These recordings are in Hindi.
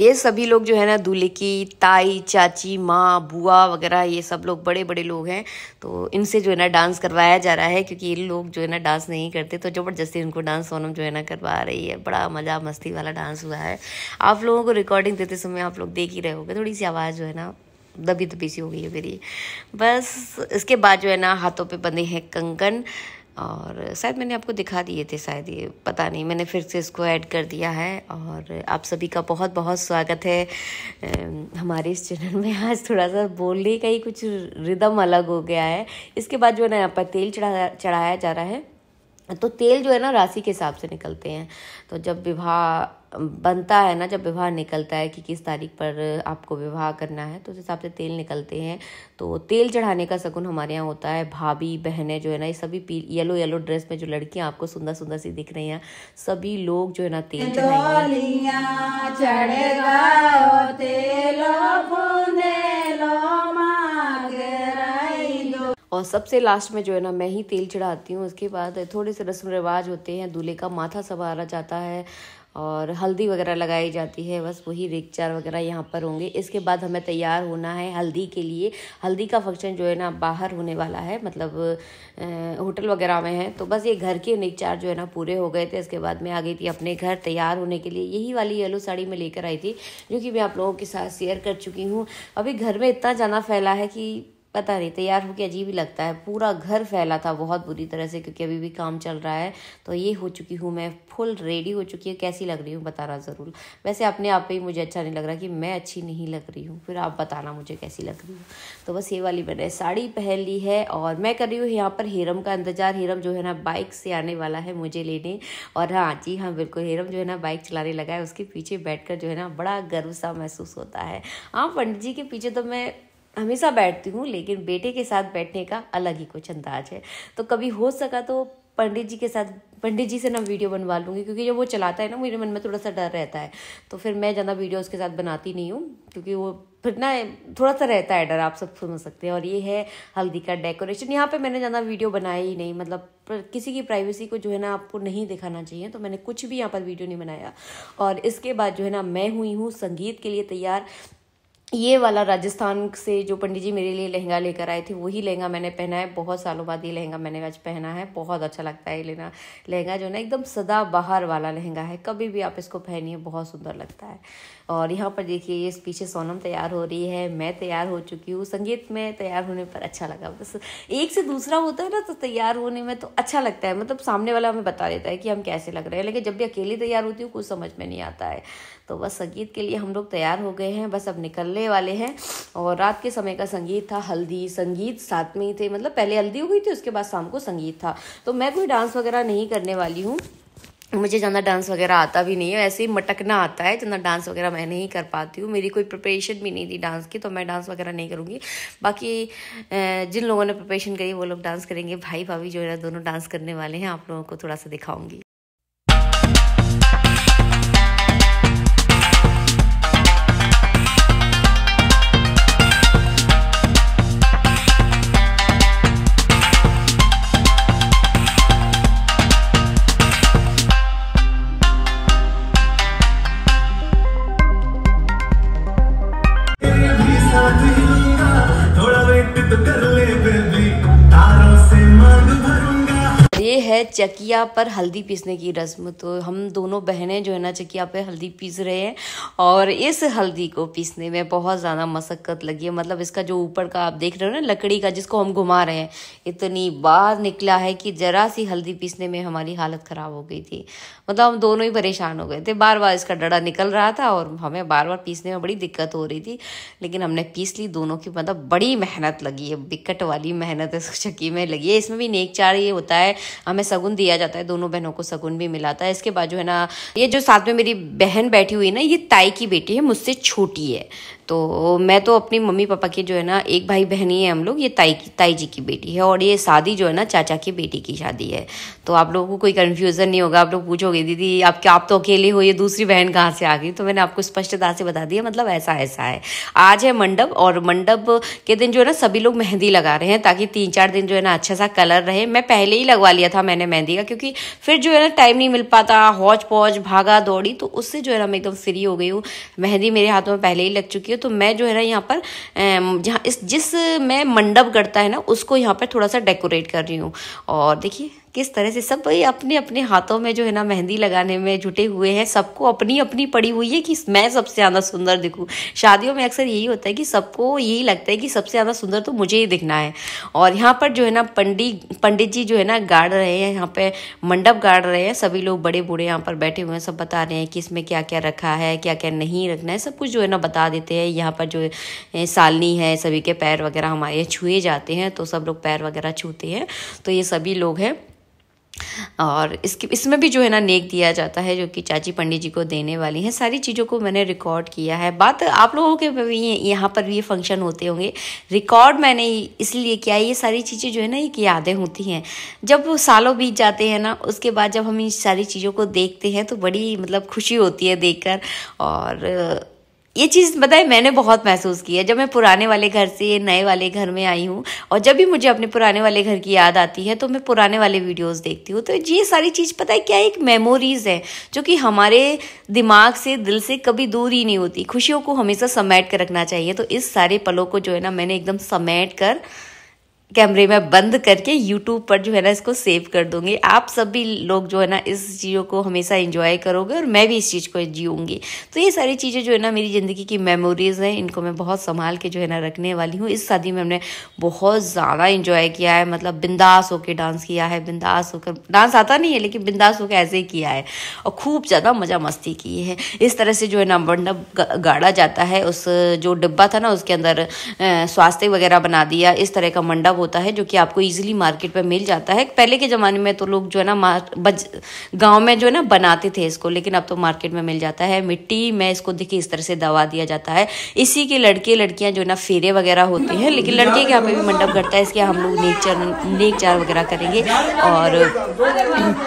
ये सभी लोग जो है ना दूल्हे की ताई चाची माँ बुआ वगैरह ये सब लोग बड़े बड़े लोग हैं तो इनसे जो है ना डांस करवाया जा रहा है क्योंकि ये लोग जो है ना डांस नहीं करते तो ज़बरदस्ती इनको डांस सोनम जो है ना करवा रही है बड़ा मज़ा मस्ती वाला डांस हुआ है आप लोगों को रिकॉर्डिंग देते समय आप लोग देख ही रहे होगे थोड़ी सी आवाज़ जो है ना दबी दबी सी हो गई है मेरी बस इसके बाद जो है ना हाथों पे बंधे हैं कंगन और शायद मैंने आपको दिखा दिए थे शायद ये पता नहीं मैंने फिर से इसको ऐड कर दिया है और आप सभी का बहुत बहुत स्वागत है हमारे इस चैनल में आज थोड़ा सा बोलने का ही कुछ रिदम अलग हो गया है इसके बाद जो है ना यहाँ पर तेल चढ़ा चढ़ाया जा रहा है तो तेल जो है ना राशि के हिसाब से निकलते हैं तो जब विवाह बनता है ना जब विवाह निकलता है कि किस तारीख पर आपको विवाह करना है तो उस हिसाब से तेल निकलते हैं तो तेल चढ़ाने का शगुन हमारे यहाँ होता है भाभी बहनें जो है ना ये सभी येलो येलो ड्रेस में जो लड़कियाँ आपको सुंदर सुंदर सी दिख रही हैं सभी लोग जो है ना तेल चढ़ाएंगे और सबसे लास्ट में जो है ना मैं ही तेल चढ़ाती हूँ उसके बाद थोड़े से रस्म रिवाज होते हैं दूल्हे का माथा संवारा जाता है और हल्दी वगैरह लगाई जाती है बस वही रिक्चार वगैरह यहाँ पर होंगे इसके बाद हमें तैयार होना है हल्दी के लिए हल्दी का फंक्शन जो है ना बाहर होने वाला है मतलब होटल वगैरह में है तो बस ये घर के रिक्चार जो है ना पूरे हो गए थे इसके बाद मैं आ गई थी अपने घर तैयार होने के लिए यही वाली येलो साड़ी मैं लेकर आई थी जो कि मैं आप लोगों के साथ शेयर कर चुकी हूँ अभी घर में इतना जाना फैला है कि पता नहीं तैयार होकर अजीब ही लगता है पूरा घर फैला था बहुत बुरी तरह से क्योंकि अभी भी काम चल रहा है तो ये हो चुकी हूँ मैं फुल रेडी हो चुकी है कैसी लग रही हूँ बता रहा ज़रूर वैसे अपने आप ही मुझे अच्छा नहीं लग रहा कि मैं अच्छी नहीं लग रही हूँ फिर आप बताना मुझे कैसी लग रही हूँ तो बस ये वाली मैंने साड़ी पहन ली है और मैं कर रही हूँ यहाँ पर हेरम का इंतज़ार हेरम जो है ना बाइक से आने वाला है मुझे लेने और हाँ जी हाँ बिल्कुल हेरम जो है ना बाइक चलाने लगा है उसके पीछे बैठ जो है ना बड़ा गर्व सा महसूस होता है हाँ पंडित जी के पीछे तो मैं हमेशा बैठती हूँ लेकिन बेटे के साथ बैठने का अलग ही कुछ अंदाज है तो कभी हो सका तो पंडित जी के साथ पंडित जी से ना वीडियो बनवा लूँगी क्योंकि जब वो चलाता है ना मेरे मन में थोड़ा सा डर रहता है तो फिर मैं ज़्यादा वीडियो उसके साथ बनाती नहीं हूँ क्योंकि वो फिर ना थोड़ा सा रहता है डर आप सब समझ सकते हैं और ये है हल्दी का डेकोरेशन यहाँ पे मैंने ज़्यादा वीडियो बनाया ही नहीं मतलब किसी की प्राइवेसी को जो है ना आपको नहीं दिखाना चाहिए तो मैंने कुछ भी यहाँ पर वीडियो नहीं बनाया और इसके बाद जो है ना मैं हुई हूँ संगीत के लिए तैयार ये वाला राजस्थान से जो पंडित जी मेरे लिए लहंगा लेकर आए थे वही लहंगा मैंने पहना है बहुत सालों बाद ये लहंगा मैंने आज पहना है बहुत अच्छा लगता है ये लेना लहंगा जो ना एकदम सदा बाहर वाला लहंगा है कभी भी आप इसको पहनिए बहुत सुंदर लगता है और यहाँ पर देखिए ये पीछे सोनम तैयार हो रही है मैं तैयार हो चुकी हूँ संगीत में तैयार होने पर अच्छा लगा बस एक से दूसरा होता है ना तो तैयार होने में तो अच्छा लगता है मतलब सामने वाला हमें बता देता है कि हम कैसे लग रहे हैं लेकिन जब भी अकेली तैयार होती हूँ कुछ समझ में नहीं आता है तो बस संगीत के लिए हम लोग तैयार हो गए हैं बस अब निकलने वाले हैं और रात के समय का संगीत था हल्दी संगीत साथ में ही थे मतलब पहले हल्दी हो गई थी उसके बाद शाम को संगीत था तो मैं कोई डांस वगैरह नहीं करने वाली हूँ मुझे ज़्यादा डांस वगैरह आता भी नहीं है ऐसे ही मटकना आता है जितना डांस वगैरह मैं नहीं कर पाती हूँ मेरी कोई प्रिपरेशन भी नहीं थी डांस की तो मैं डांस वगैरह नहीं करूँगी बाकी जिन लोगों ने प्रिपरेशन करी वो लोग डांस करेंगे भाई भाभी जो है दोनों डांस करने वाले हैं आप लोगों को थोड़ा सा दिखाऊँगी है चकिया पर हल्दी पीसने की रस्म तो हम दोनों बहनें जो है ना चकिया पर हल्दी पीस रहे हैं और इस हल्दी को पीसने में बहुत ज़्यादा मशक्क़त लगी है मतलब इसका जो ऊपर का आप देख रहे हो ना लकड़ी का जिसको हम घुमा रहे हैं इतनी बार निकला है कि ज़रा सी हल्दी पीसने में हमारी हालत ख़राब हो गई थी मतलब हम दोनों ही परेशान हो गए थे बार बार इसका डड़ा निकल रहा था और हमें बार बार पीसने में बड़ी दिक्कत हो रही थी लेकिन हमने पीस ली दोनों की मतलब बड़ी मेहनत लगी है बिकट वाली मेहनत इस चक्की में लगी है इसमें भी नेक चार ये होता है हमें सगुन दिया जाता है दोनों बहनों को सगुन भी मिलाता है इसके बाद जो है ना ये जो साथ में मेरी बहन बैठी हुई ना ये ताई की बेटी है मुझसे छोटी है तो मैं तो अपनी मम्मी पापा की जो है ना एक भाई बहन ही है हम लोग ये ताई की ताई जी की बेटी है और ये शादी जो है ना चाचा की बेटी की शादी है तो आप लोगों को कोई कन्फ्यूज़न नहीं होगा आप लोग पूछोगे दीदी आप क्या आप तो अकेले हो ये दूसरी बहन कहाँ से आ गई तो मैंने आपको स्पष्टता से बता दिया मतलब ऐसा ऐसा है आज है मंडप और मंडप के दिन जो है ना सभी लोग मेहंदी लगा रहे हैं ताकि तीन चार दिन जो है ना अच्छा सा कलर रहे मैं पहले ही लगवा लिया था मैंने मेहंदी का क्योंकि फिर जो है ना टाइम नहीं मिल पाता हौज पौज भागा दौड़ी तो उससे जो है ना मैं एकदम फ्री हो गई हूँ मेहंदी मेरे हाथों में पहले ही लग चुकी है तो मैं जो है ना यहाँ पर जहाँ इस जिस मैं मंडप करता है ना उसको यहाँ पर थोड़ा सा डेकोरेट कर रही हूँ और देखिए किस तरह से सब भाई अपने अपने हाथों में जो है ना मेहंदी लगाने में जुटे हुए हैं सबको अपनी अपनी पड़ी हुई है कि मैं सबसे ज़्यादा सुंदर दिखूँ शादियों में अक्सर यही होता है कि सबको यही लगता है कि सबसे ज़्यादा सुंदर तो मुझे ही दिखना है और यहाँ पर जो है ना पंडित पंडित जी जो है ना गाड़ रहे हैं यहाँ पे मंडप गाड़ रहे हैं सभी लोग बड़े बूढ़े यहाँ पर बैठे हुए हैं सब बता रहे हैं कि इसमें क्या क्या रखा है क्या क्या नहीं रखना है सब कुछ जो है ना बता देते हैं यहाँ पर जो सालनी है सभी के पैर वगैरह हमारे छुए जाते हैं तो सब लोग पैर वगैरह छूते हैं तो ये सभी लोग हैं और इसके इसमें भी जो है ना नेक दिया जाता है जो कि चाची पंडित जी को देने वाली हैं सारी चीज़ों को मैंने रिकॉर्ड किया है बात आप लोगों के भी यहाँ पर भी ये फंक्शन होते होंगे रिकॉर्ड मैंने इसलिए किया ये सारी चीज़ें जो है ना एक यादें होती हैं जब वो सालों बीत जाते हैं ना उसके बाद जब हम इन सारी चीज़ों को देखते हैं तो बड़ी मतलब खुशी होती है देख और ये चीज़ बताए मैंने बहुत महसूस की है जब मैं पुराने वाले घर से नए वाले घर में आई हूँ और जब भी मुझे अपने पुराने वाले घर की याद आती है तो मैं पुराने वाले वीडियोस देखती हूँ तो ये सारी चीज़ पता है क्या एक मेमोरीज़ है जो कि हमारे दिमाग से दिल से कभी दूर ही नहीं होती खुशियों को हमेशा समेट कर रखना चाहिए तो इस सारे पलों को जो है ना मैंने एकदम समेट कर कैमरे में बंद करके यूट्यूब पर जो है ना इसको सेव कर दूंगी आप सभी लोग जो है ना इस चीज़ों को हमेशा इंजॉय करोगे और मैं भी इस चीज़ को जीऊँगी तो ये सारी चीज़ें जो है ना मेरी ज़िंदगी की मेमोरीज़ हैं इनको मैं बहुत संभाल के जो है ना रखने वाली हूँ इस शादी में हमने बहुत ज़्यादा इंजॉय किया है मतलब बिंदास होकर डांस किया है बिंदास होकर डांस आता नहीं है लेकिन बिंदास होकर ऐसे ही किया है और खूब ज़्यादा मज़ा मस्ती की है इस तरह से जो है ना मंडप गाड़ा जाता है उस जो डिब्बा था ना उसके अंदर स्वास्थ्य वगैरह बना दिया इस तरह का मंडप होता है जो कि आपको इजीली मार्केट पर मिल जाता है पहले के ज़माने में तो लोग जो है ना बज गाँव में जो है ना बनाते थे इसको लेकिन अब तो मार्केट में मिल जाता है मिट्टी में इसको देखिए इस तरह से दवा दिया जाता है इसी के लड़के लड़कियाँ जो है ना फेरे वगैरह होते हैं लेकिन लड़के के यहाँ पर भी मंडप करता है इसके हम लोग नेचर नेकचार वगैरह करेंगे और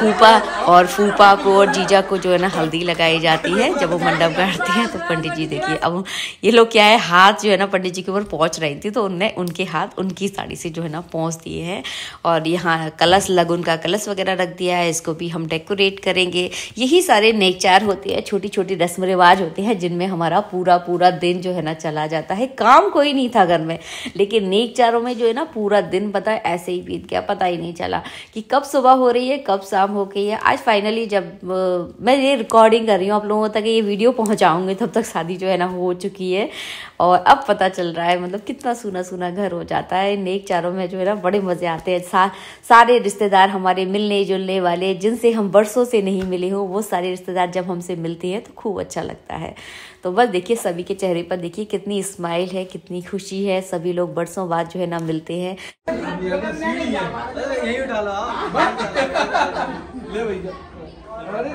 फूफा और फूफा को और जीजा को जो है ना हल्दी लगाई जाती है जब वो मंडप गाड़ते हैं तो पंडित जी देखिए अब ये लोग क्या है हाथ जो है ना पंडित जी के ऊपर पहुंच रही थी तो उनने उनके हाथ उनकी साड़ी से जो है ना पहुँच दिए हैं और यहाँ कलश लगुन का कलश वगैरह रख दिया है इसको भी हम डेकोरेट करेंगे यही सारे नेचार होते हैं छोटी छोटी रस्म रिवाज होते हैं जिनमें हमारा पूरा पूरा दिन जो है ना चला जाता है काम कोई नहीं था घर में लेकिन नेकचारों में जो है ना पूरा दिन पता ऐसे ही बीत गया पता ही नहीं चला कि कब सुबह हो रही है कब शाम हो गई है आज फाइनली जब मैं ये रिकॉर्डिंग कर रही हूँ आप लोगों तक ये वीडियो पहुँचाऊँगी तब तक शादी जो है ना हो चुकी है और अब पता चल रहा है मतलब कितना सूना सूना घर हो जाता है नेक चारों त्योहारों में जो है ना बड़े मज़े आते हैं सा, सारे रिश्तेदार हमारे मिलने जुलने वाले जिनसे हम बरसों से नहीं मिले हो वो सारे रिश्तेदार जब हमसे मिलते हैं तो खूब अच्छा लगता है तो बस देखिए सभी के चेहरे पर देखिए कितनी स्माइल है कितनी खुशी है सभी लोग बरसों बाद जो है ना मिलते हैं अरे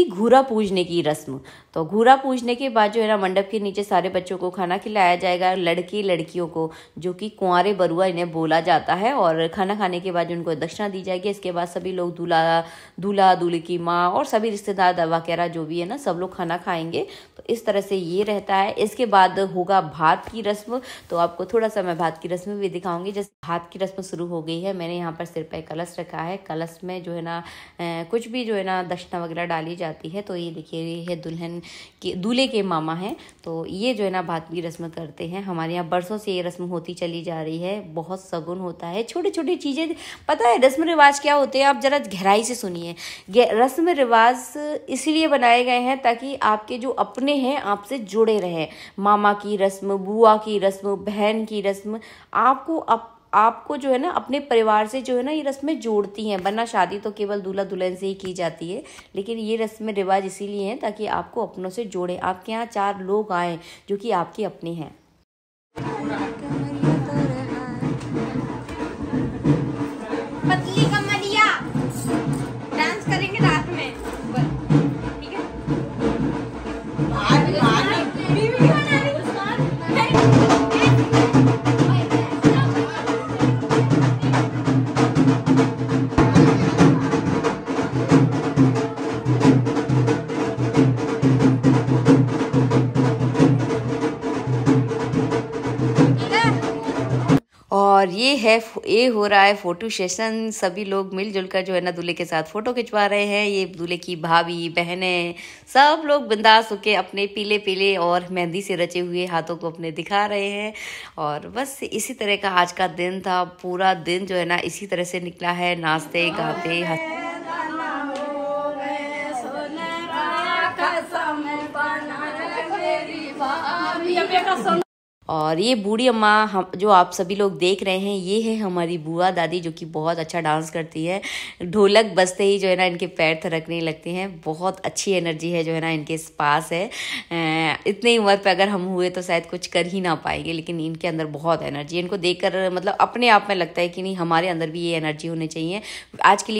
थी घूरा पूजने की रस्म तो घूरा पूजने के बाद जो है ना मंडप के नीचे सारे बच्चों को खाना खिलाया जाएगा लड़के लड़कियों को जो कि कुआरे बरुआ इन्हें बोला जाता है और खाना खाने के बाद उनको दक्षिणा दी जाएगी इसके बाद सभी लोग दूल्हा दूल्हा दूल्हे की माँ और सभी रिश्तेदार वगैरह जो भी है ना सब लोग खाना खाएंगे तो इस तरह से ये रहता है इसके बाद होगा भात की रस्म तो आपको थोड़ा सा मैं भात की रस्म भी दिखाऊंगी जैसे भात की रस्म शुरू हो गई है मैंने यहाँ पर सिर पर कलश रखा है कलश में जो है ना कुछ भी जो है ना दक्षिणा वगैरह डाली जाती जाती है तो ये देखिए ये है दुल्हन के दूल्हे के मामा हैं तो ये जो है ना भात की रस्म करते हैं हमारे यहाँ बरसों से ये रस्म होती चली जा रही है बहुत सगुन होता है छोटी छोटी चीज़ें पता है रस्म रिवाज क्या होते हैं आप ज़रा गहराई से सुनिए रस्म रिवाज इसलिए बनाए गए हैं ताकि आपके जो अपने हैं आपसे जुड़े रहें मामा की रस्म बुआ की रस्म बहन की रस्म आपको अप आपको जो है ना अपने परिवार से जो है ना ये रस्में जोड़ती हैं वरना शादी तो केवल दूल्हा दुल्हन से ही की जाती है लेकिन ये रस्में रिवाज इसीलिए हैं ताकि आपको अपनों से जोड़े आपके यहाँ चार लोग आए जो कि आपके अपने हैं पतली कमर और ये है ये हो रहा है फोटो सेशन सभी लोग मिलजुल कर जो है ना दूल्हे के साथ फोटो खिंचवा रहे हैं ये दूल्हे की भाभी बहनें सब लोग बिंदास होके अपने पीले पीले और मेहंदी से रचे हुए हाथों को अपने दिखा रहे हैं और बस इसी तरह का आज का दिन था पूरा दिन जो है ना इसी तरह से निकला है नाचते गाते और ये बूढ़ी अम्मा हम जो आप सभी लोग देख रहे हैं ये है हमारी बुआ दादी जो कि बहुत अच्छा डांस करती है ढोलक बजते ही जो है ना इनके पैर थरकने लगते हैं बहुत अच्छी एनर्जी है जो है ना इनके पास है इतनी उम्र पर अगर हम हुए तो शायद कुछ कर ही ना पाएंगे लेकिन इनके अंदर बहुत एनर्जी है इनको देख मतलब अपने आप में लगता है कि नहीं हमारे अंदर भी ये एनर्जी होनी चाहिए आज के लिए